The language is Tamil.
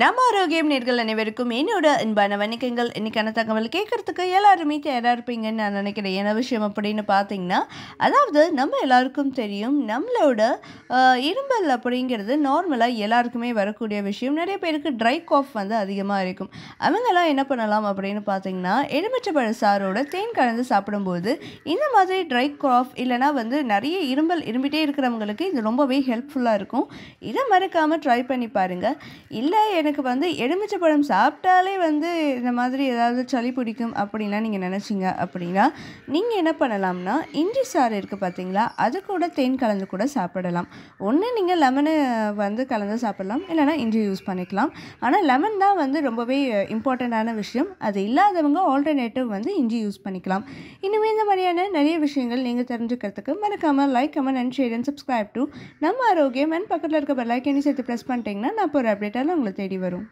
நம்ம ஆரோக்கியம் நேர்கள் அனைவருக்கும் என்னோட அன்பான வணிகங்கள் இன்னைக்கான தகவல் கேட்கறதுக்கு எல்லாருமே தயாராக இருப்பீங்கன்னு நான் நினைக்கிறேன் என்ன விஷயம் அப்படின்னு பார்த்தீங்கன்னா அதாவது நம்ம எல்லாருக்கும் தெரியும் நம்மளோட இரும்பல் அப்படிங்கிறது நார்மலாக எல்லாருக்குமே வரக்கூடிய விஷயம் நிறைய பேருக்கு ட்ரை காஃப் வந்து அதிகமாக இருக்கும் அவங்கெல்லாம் என்ன பண்ணலாம் அப்படின்னு பார்த்தீங்கன்னா எலுமிச்சப்பழ சாரோட தேன் கலந்து சாப்பிடும்போது இந்த மாதிரி ட்ரை காஃப் இல்லைனா வந்து நிறைய இரும்பல் இரும்பிட்டே இருக்கிறவங்களுக்கு இது ரொம்பவே ஹெல்ப்ஃபுல்லாக இருக்கும் இதை மறக்காமல் ட்ரை பண்ணி பாருங்கள் இல்லை எனக்கு வந்து எலுமிச்சை பழம் சாப்பிட்டாலே வந்து இந்த மாதிரி ஏதாவது சளி பிடிக்கும் அப்படின்லாம் நீங்கள் நினச்சிங்க அப்படின்னா நீங்கள் என்ன பண்ணலாம்னா இஞ்சி சாறு இருக்குது பார்த்தீங்களா அது கூட தேன் கலந்து கூட சாப்பிடலாம் ஒன்று நீங்கள் லெமனை வந்து கலந்து சாப்பிடலாம் இல்லைனா இஞ்சி யூஸ் பண்ணிக்கலாம் ஆனால் லெமன் தான் வந்து ரொம்பவே இம்பார்ட்டண்ட்டான விஷயம் அது இல்லாதவங்க ஆல்டர்னேட்டிவ் வந்து இஞ்சி யூஸ் பண்ணிக்கலாம் இனிமேல் இந்த மாதிரியான நிறைய விஷயங்கள் நீங்கள் தெரிஞ்சுக்கிறதுக்கு மறக்காமல் like comment and share and subscribe to நம்ம ஆரோக்கியம் அண்ட் பக்கத்தில் இருக்க லைக் லைக்கனி சேர்த்து ப்ரெஸ் பண்ணிட்டீங்கன்னா நான் இப்போ ஒரு அப்டேட்டாக உங்களுக்கு தெரியும் தேடி வரும்